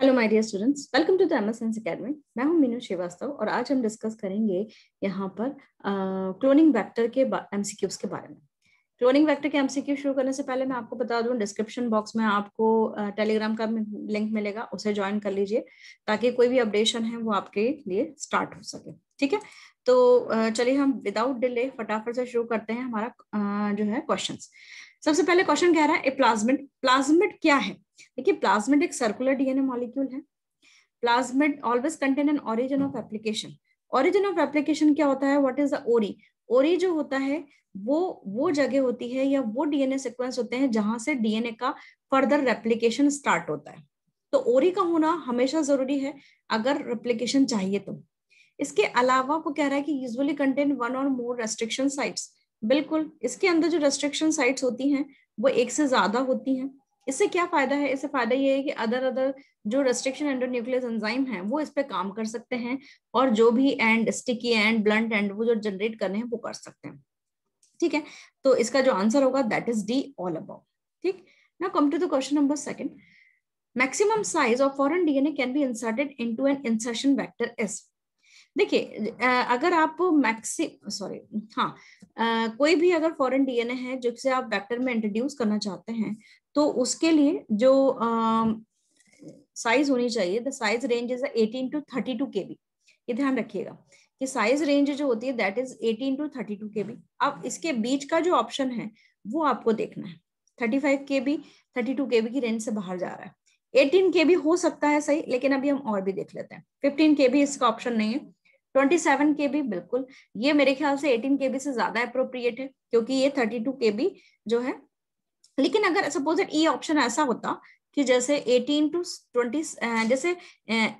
Hello my dear students welcome to the M S academy मैं हूं मीनू श्रीवास्तव और आज हम डिस्कस करेंगे यहाँ पर क्लोनिंग वेक्टर के एमसीक्यूज के बारे में क्लोनिंग वेक्टर के एमसीक्यू शुरू करने से पहले मैं आपको बता दूं डिस्क्रिप्शन बॉक्स में आपको टेलीग्राम का लिंक मिलेगा उसे ज्वाइन कर लीजिए ताकि कोई भी अपडेशन है वो आपके लिए स्टार्ट हो सके ठीक है तो चलिए हम विदाउट डिले फटाफट से शुरू करते हैं हमारा जो है क्वेश्चन सबसे पहले क्वेश्चन कह रहा है प्लाज्मिट प्लाज्मिट क्या है देखिए प्लाज्मिट एक सर्कुलर डीएनए मॉलिक्यूल है plasmid always contain an origin of application origin of application क्या होता है व्हाट इज द ओरी ओरी जो होता है वो वो जगह होती है या वो डीएनए सिक्वेंस होते हैं जहां से डीएनए का फर्दर रेप्लीकेशन स्टार्ट होता है तो ओरी का होना हमेशा जरूरी है अगर रेप्लीकेशन चाहिए तो इसके अलावा वो कह रहा है कि यूजली कंटेन वन और मोर रेस्ट्रिक्शन साइट्स बिल्कुल इसके अंदर जो रेस्ट्रिक्शन साइट्स होती हैं वो एक से ज्यादा होती हैं इससे क्या फायदा है इससे फायदा ये है कि अदर अदर जो रेस्ट्रिक्शन एंडो न्यूक्लियस एंजाइम है वो इस पर काम कर सकते हैं और जो भी end sticky end blunt end वो जो जनरेट करने हैं वो कर सकते हैं ठीक है तो इसका जो आंसर होगा that is D all about ठीक ना come to the question number second maximum size of foreign DNA can be inserted into an insertion vector is देखिए अगर आप मैक्सी सॉरी हाँ आ, कोई भी अगर फॉरेन डीएनए है जिसे आप वेक्टर में इंट्रोड्यूस करना चाहते हैं तो उसके लिए जो साइज होनी चाहिए the size range is eighteen to thirty two K B ये ध्यान रखिएगा कि साइज रेंज जो होती है that is eighteen to thirty two K B अब इसके बीच का जो ऑप्शन है वो आपको देखना है thirty five K B thirty two K B की रेंज से बाहर जा रहा है एटीन के बी हो सकता है सही लेकिन अभी हम और भी देख लेते हैं फिफ्टीन के बी इसका ऑप्शन नहीं है ट्वेंटी सेवन के बी बिल्कुल ये मेरे ख्याल से एटीन के बी से ज्यादा अप्रोप्रिएट है क्योंकि ये थर्टी टू के बी जो है लेकिन अगर सपोज इट ई ऑप्शन ऐसा होता कि जैसे 18 टू 20 जैसे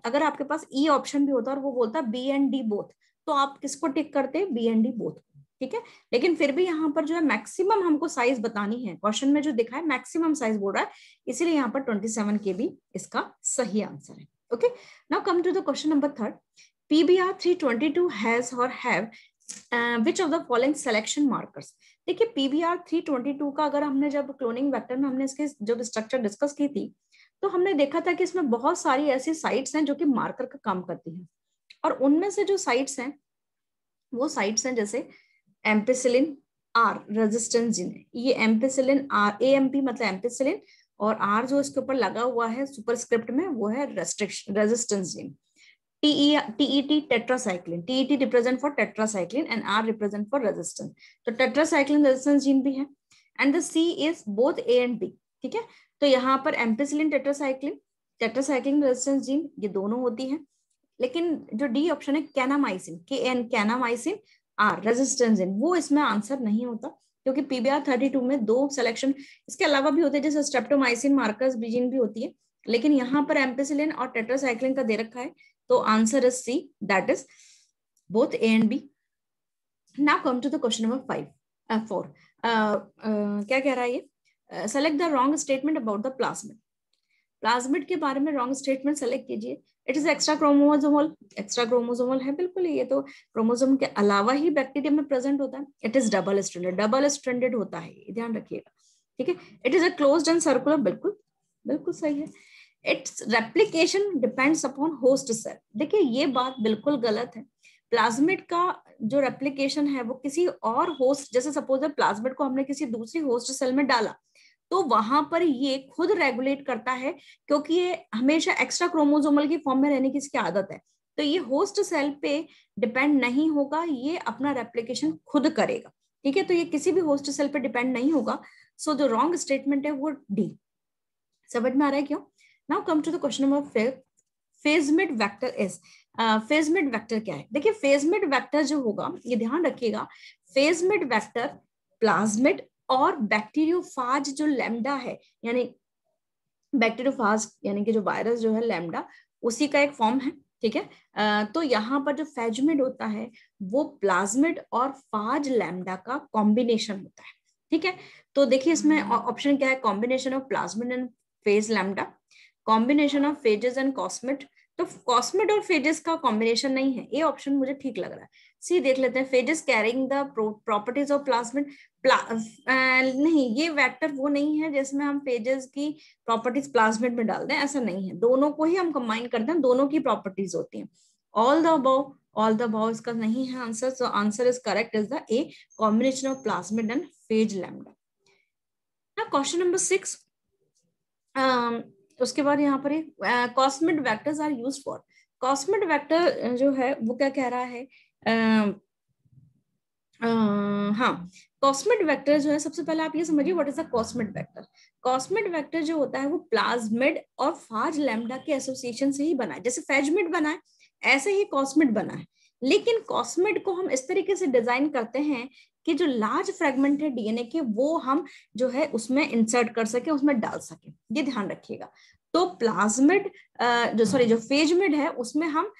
अगर आपके पास ई e ऑप्शन भी होता और वो बोलता बी एंड डी बोथ तो आप किसको टिक करते बी एंड डी बोथ ठीक है लेकिन फिर भी यहाँ पर जो है मैक्सिमम हमको साइज बतानी है क्वेश्चन में जो दिखा है मैक्सिमम साइज बोल रहा है इसीलिए यहाँ पर सेवन के बी इसका सही आंसर है okay now come to the question number third PBR322 has or have uh, which of the following selection markers? देखिए PBR322 का अगर हमने जब cloning vector में हमने इसके जब structure discuss की थी तो हमने देखा था कि इसमें बहुत सारी ऐसी sites हैं जो कि मार्कर का काम करती हैं और उनमें से जो sites हैं वो sites हैं जैसे एम्पेसिलिन आर रेजिस्टेंस जिन्हें ये ampicillin R AMP मतलब ampicillin और आर जो इसके ऊपर लगा हुआ है सुपरस्क्रिप्ट में वो है restriction रेजिस्टेंस जिन्हें TET tetracycline. TET represent for tetracycline and R represent for resistance. So tetracycline resistance gene भी है and the C is both A and B. ठीक है तो यहाँ पर ampicillin tetracycline, tetracycline resistance gene ये दोनों होती है लेकिन जो डी ऑप्शन है कैनामाइसिन के एन कैनामाइसिन आर रेजिस्टेंस जीन वो इसमें आंसर नहीं होता क्योंकि पीबीआर थर्टी टू में दो सिलेक्शन इसके अलावा भी होते हैं जैसे स्ट्रेप्टोमाइसिन मार्कर्स बीजिन भी होती है लेकिन यहाँ पर एम्पिसिलिन और टेट्रासाइक्लिन का दे रखा है So तो answer is C, that is both A and B. Now come to the question number five, uh, four. Uh, uh, क्या कह रहा है ये? Uh, select the wrong statement about the plasmid. Plasmid के बारे में रॉन्ग स्टेटमेंट सेलेक्ट कीजिए it is extra chromosomal extra chromosomal है बिल्कुल ये तो क्रोमोजोम के अलावा ही बैक्टीरिया में प्रेजेंट होता है it is double stranded double stranded होता है ध्यान रखिएगा ठीक है it is a closed and circular बिल्कुल बिल्कुल सही है it's replication depends upon host cell देखिए ये बात बिल्कुल गलत है प्लाज्मिड का जो रेप्लीकेशन है वो किसी और होस्ट जैसे सपोज प्लाज्मिड को हमने किसी दूसरी होस्ट सेल में डाला तो वहां पर ये खुद रेगुलेट करता है क्योंकि ये हमेशा एक्स्ट्रा क्रोमोजोमल की फॉर्म में रहने की इसकी आदत है तो ये होस्ट सेल पे डिपेंड नहीं होगा ये अपना रेप्लीकेशन खुद करेगा ठीक है तो ये किसी भी होस्ट सेल पे डिपेंड नहीं होगा सो जो रॉन्ग स्टेटमेंट है वो डी समझ में आ रहा है क्यों now come to the question number fifth phagemid vector is phagemid vector क्या है देखिए फेजमिट वेक्टर जो होगा ये ध्यान रखिएगा फेजमिट वेक्टर प्लाज्मिट और बैक्टीरियोफाज जो लेमडा है यानी बैक्टीरियोफाज यानी कि जो वायरस जो है लेमडा उसी का एक फॉर्म है ठीक है तो यहाँ पर जो फेजमिट होता है वो प्लाज्मिट और फाज लेमडा का कॉम्बिनेशन होता है ठीक है तो देखिए इसमें ऑप्शन हम्म। क्या है combination of plasmid and phage lambda combination of phages and cosmid तो कॉस्मेट और फेजेस का कॉम्बिनेशन नहीं है ये ऑप्शन मुझे ठीक लग रहा है सी देख लेते हैं phages carrying the properties of plasmid नहीं ये वेक्टर वो नहीं है जिसमें हम फेजेस की प्रॉपर्टीज प्लाज्मिड में डाल दें ऐसा नहीं है दोनों को ही हम कंबाइन करते हैं दोनों की प्रॉपर्टीज होती है all the above all the above इसका नहीं है answer so answer is correct is the A combination of plasmid and phage lambda question number six उसके बाद यहाँ पर cosmic vectors are used for cosmic vector जो है वो क्या कह रहा है uh, हाँ कॉस्मिड वेक्टर जो है सबसे पहले आप ये समझिए what is a cosmid vector cosmid vector जो होता है वो प्लाज्मिड और फाज लैमडा के एसोसिएशन से ही बना है जैसे फेजमिड बना है ऐसे ही कॉस्मिड बना है लेकिन कॉस्मिड को हम इस तरीके से डिजाइन करते हैं कि जो लार्ज फ्रेगमेंट है डीएनए के वो हम जो है उसमें इंसर्ट कर सके उसमें डाल सके ये ध्यान रखिएगा तो प्लाज्मिड जो सॉरी जो फेजमिड है उसमें हम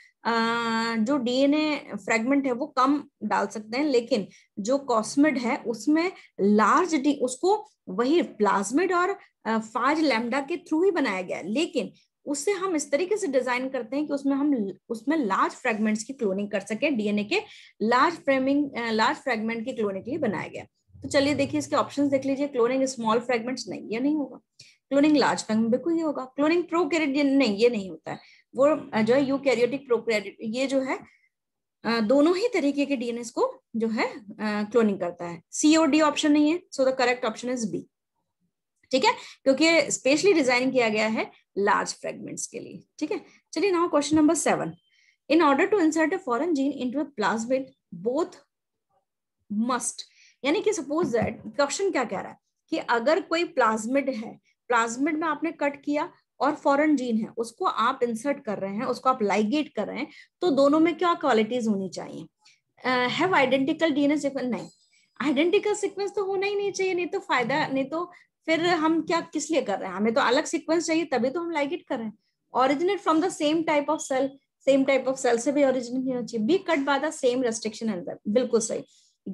जो डीएनए फ्रेगमेंट है वो कम डाल सकते हैं लेकिन जो कॉस्मिड है उसमें लार्ज डी उसको वही प्लाज्मिड और फाज लेमडा के थ्रू ही बनाया गया लेकिन उससे हम इस तरीके से डिजाइन करते हैं कि उसमें हम उसमें लार्ज फ्रेगमेंट्स की क्लोनिंग कर सके डीएनए के लार्ज फ्रेमिंग लार्ज फ्रेगमेंट की क्लोनिंग के लिए बनाया गया तो चलिए देखिए इसके ऑप्शंस देख लीजिए क्लोनिंग स्मॉल फ्रेगमेंट्स नहीं ये नहीं होगा क्लोनिंग लार्ज फ्रेगमेंट बिल्कुल ये होगा क्लोनिंग प्रो नहीं ये नहीं होता है वो जो है यू कैरियोटिक प्रो ये जो है दोनों ही तरीके के डीएनएस को जो है क्लोनिंग करता है सी डी ऑप्शन नहीं है so the correct option is B ठीक है क्योंकि स्पेशली डिजाइन किया गया है लार्ज फ्रेगमेंट्स के लिए ठीक है चलिए now question number seven in order to insert a foreign gene into a plasmid both must यानी कि सपोज दैट क्वेश्चन क्या कह रहा है कि अगर कोई प्लाज्मिड है प्लाज्मिड में आपने कट किया और फॉरेन जीन है उसको आप इंसर्ट कर रहे हैं उसको आप लाइगेट कर रहे हैं तो दोनों में क्या क्वालिटीज होनी चाहिए हैव आइडेंटिकल डीएनए सीक्वेंस नहीं आइडेंटिकल सीक्वेंस तो होना ही नहीं चाहिए नहीं तो फायदा नहीं तो फिर हम क्या किस लिए कर रहे हैं हमें तो अलग सीक्वेंस चाहिए तभी तो हम लाइक इट कर रहे हैं originate from the same type of cell same type of cell से भी ओरिजिनेट होना चाहिए be cut by the same restriction enzyme बिल्कुल सही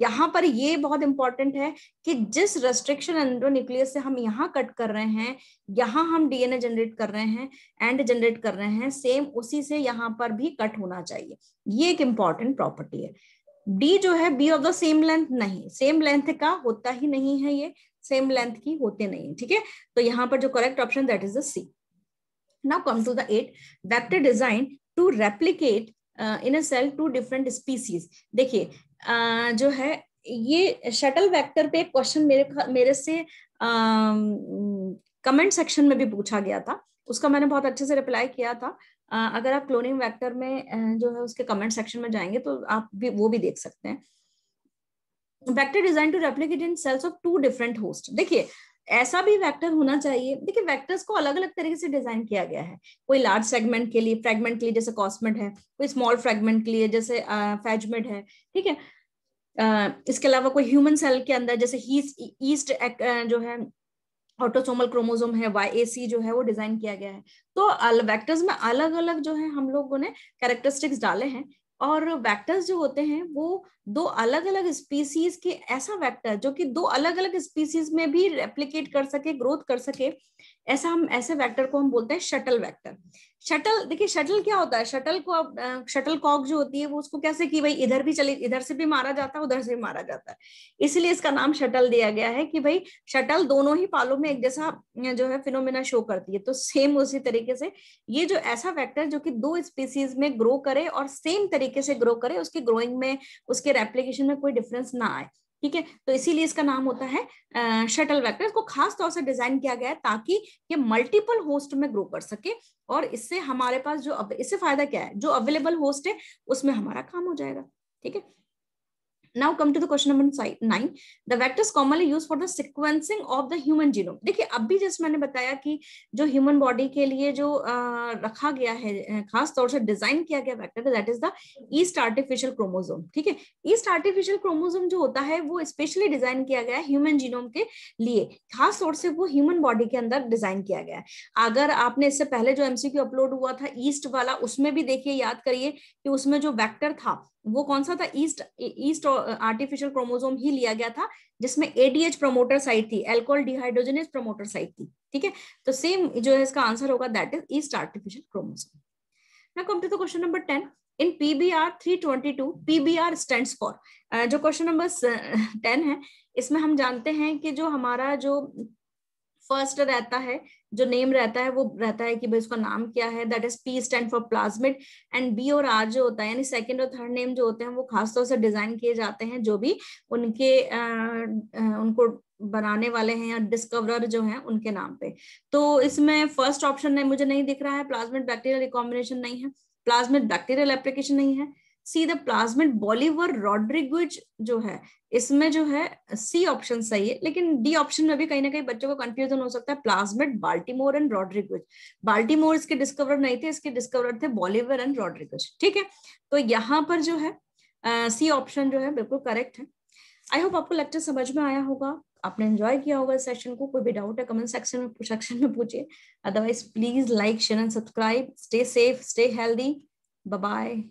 यहाँ पर ये बहुत इंपॉर्टेंट है कि जिस रेस्ट्रिक्शन न्यूक्लियस से हम यहाँ कट कर रहे हैं यहाँ हम डीएनए जनरेट कर रहे हैं एंड जनरेट कर रहे हैं सेम उसी से यहाँ पर भी कट होना चाहिए ये एक इंपॉर्टेंट प्रॉपर्टी है डी जो है be of the same length नहीं सेम लेंथ का होता ही नहीं है ये सेम लेंथ की होते नहीं ठीक है तो यहाँ पर जो correct option that is the C now come to the eight vector to to replicate uh, in a cell two देखिए uh, जो है ये शटल वेक्टर पे क्वेश्चन मेरे मेरे से कमेंट uh, सेक्शन में भी पूछा गया था उसका मैंने बहुत अच्छे से रिप्लाई किया था uh, अगर आप क्लोनिंग वेक्टर में uh, जो है उसके कमेंट सेक्शन में जाएंगे तो आप भी वो भी देख सकते हैं vector design to replicate in cells of two different host देखिए ऐसा भी वेक्टर होना चाहिए देखिए वेक्टर्स को अलग अलग तरीके से डिजाइन किया गया है कोई लार्ज सेगमेंट के लिए फ्रेगमेंट के लिए जैसे कॉस्मेट है कोई स्मॉल फ्रेगमेंट के लिए जैसे फैजमेट है ठीक है Uh, इसके अलावा कोई ह्यूमन सेल के अंदर जैसे ईस्ट e, जो है ऑटोसोमल क्रोमोजोम है वाई ए सी जो है वो डिजाइन किया गया है तो वेक्टर्स में अलग अलग जो है हम लोगों ने कैरेक्टरिस्टिक्स डाले हैं और वेक्टर्स जो होते हैं वो दो अलग अलग स्पीसीज के ऐसा वेक्टर जो कि दो अलग अलग स्पीसीज में भी रेप्लीकेट कर सके ग्रोथ कर सके ऐसा हम ऐसे वेक्टर को हम बोलते हैं शटल वेक्टर शटल देखिए शटल क्या होता है शटल को शटल कॉक जो होती है वो उसको कैसे कि भाई इधर भी चले इधर से भी मारा जाता है उधर से भी मारा जाता है इसलिए इसका नाम शटल दिया गया है कि भाई शटल दोनों ही पालों में एक जैसा जो है फिनोमिना शो करती है तो सेम उसी तरीके से ये जो ऐसा फैक्टर जो कि दो स्पीसीज में ग्रो करे और सेम तरीके से ग्रो करे उसके ग्रोइंग में उसके रेप्लीकेशन में कोई डिफरेंस ना आए ठीक है तो इसीलिए इसका नाम होता है शटल वैक्टर इसको खास तौर से डिजाइन किया गया है ताकि ये मल्टीपल होस्ट में ग्रो कर सके और इससे हमारे पास जो इससे फायदा क्या है जो अवेलेबल होस्ट है उसमें हमारा काम हो जाएगा ठीक है now come to the question number nine. The vectors commonly used for the sequencing of the human genome. देखिए अब भी जैसे मैंने बताया कि जो human body के लिए जो आ, रखा गया है खास तौर से डिजाइन किया गया vector that is the yeast artificial chromosome ठीक है ईस्ट आर्टिफिशियल क्रोमोजोम जो होता है वो स्पेशली डिजाइन किया गया है ह्यूमन जीनोम के लिए खास तौर से वो ह्यूमन बॉडी के अंदर डिजाइन किया गया है अगर आपने इससे पहले जो एमसीक्यू अपलोड हुआ था ईस्ट वाला उसमें भी देखिए याद करिए कि उसमें जो वैक्टर था वो कौन सा था ईस्ट ईस्ट आर्टिफिशियल क्रोमोसोम ही लिया गया था जिसमें एडीएच प्रोमोटर साइट थी एल्कोहल डिहाइड्रोजनेज प्रोमोटर साइट थी ठीक है तो सेम जो है इसका आंसर होगा that is yeast artificial chromosome now come to the question number 10 in pbr 322 pbr stands for uh, जो क्वेश्चन नंबर 10 है इसमें हम जानते हैं कि जो हमारा जो फर्स्ट रहता है जो नेम रहता है वो रहता है कि भाई उसका नाम क्या है that is P stand for plasmid and B और आर जो होता है यानी सेकंड और थर्ड नेम जो होते हैं वो खासतौर से डिजाइन किए जाते हैं जो भी उनके आ, आ, उनको बनाने वाले हैं या डिस्कवरर जो हैं उनके नाम पे तो इसमें फर्स्ट ऑप्शन मुझे नहीं दिख रहा है प्लाज्मिड बैक्टीरियल रिकॉम्बिनेशन नहीं है प्लाज्मिड बैक्टीरियल एप्लीकेशन नहीं है see the plasmid Bolivar Rodriguez जो है इसमें जो है सी ऑप्शन सही है लेकिन डी ऑप्शन में भी कहीं ना कहीं बच्चों को कंफ्यूजन हो सकता है plasmid Baltimore and Rodriguez Baltimore इसके डिस्कवर नहीं थे इसके डिस्कवर थे बॉलीवर एंड रॉड्रिगुज ठीक है तो यहाँ पर जो है सी uh, ऑप्शन जो है बिल्कुल करेक्ट है आई होप आपको लेक्चर समझ में आया होगा आपने एंजॉय किया होगा इस सेशन को कोई भी डाउट है कमेंट सेक्शन में सेक्शन में पूछिए otherwise please like share and subscribe stay safe stay healthy bye